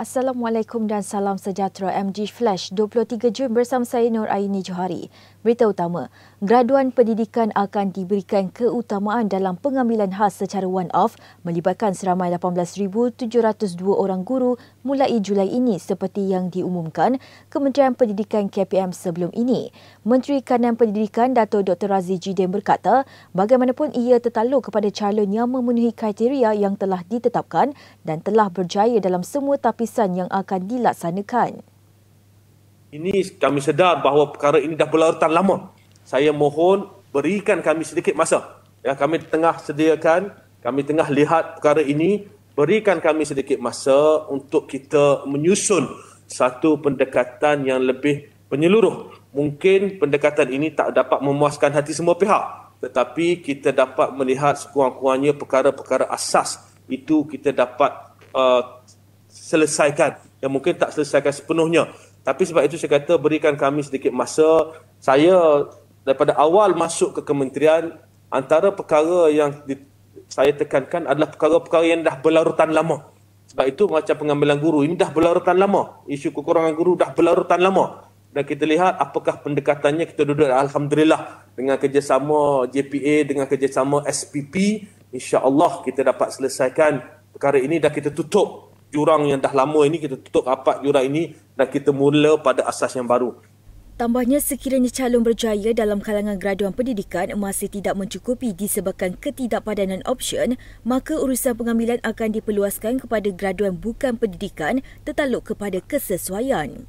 Assalamualaikum dan salam sejahtera MG Flash 23 Jun bersama saya Nur Aini Johari. Berita utama, graduan pendidikan akan diberikan keutamaan dalam pengambilan khas secara one-off melibatkan seramai 18,702 orang guru mulai Julai ini seperti yang diumumkan Kementerian Pendidikan KPM sebelum ini. Menteri Kanan Pendidikan Dato Dr. Razi Jidin berkata bagaimanapun ia tertaluk kepada calon yang memenuhi kriteria yang telah ditetapkan dan telah berjaya dalam semua tapis lapisan yang akan dilaksanakan. Ini kami sedar bahawa perkara ini dah berlarutan lama. Saya mohon berikan kami sedikit masa. Ya, kami tengah sediakan, kami tengah lihat perkara ini. Berikan kami sedikit masa untuk kita menyusun satu pendekatan yang lebih penyeluruh. Mungkin pendekatan ini tak dapat memuaskan hati semua pihak. Tetapi kita dapat melihat sekurang-kurangnya perkara-perkara asas itu kita dapat uh, selesaikan yang mungkin tak selesaikan sepenuhnya tapi sebab itu saya kata berikan kami sedikit masa saya daripada awal masuk ke kementerian antara perkara yang di, saya tekankan adalah perkara-perkara yang dah berlarutan lama sebab itu macam pengambilan guru ini dah berlarutan lama isu kekurangan guru dah berlarutan lama dan kita lihat apakah pendekatannya kita duduk alhamdulillah dengan kerjasama JPA dengan kerjasama SPP insya-Allah kita dapat selesaikan perkara ini dah kita tutup jurang yang dah lama ini kita tutup rapat jurang ini dan kita mula pada asas yang baru. Tambahnya sekiranya calon berjaya dalam kalangan graduan pendidikan masih tidak mencukupi disebabkan ketidakpadanan option, maka urusan pengambilan akan diperluaskan kepada graduan bukan pendidikan tertakluk kepada kesesuaian.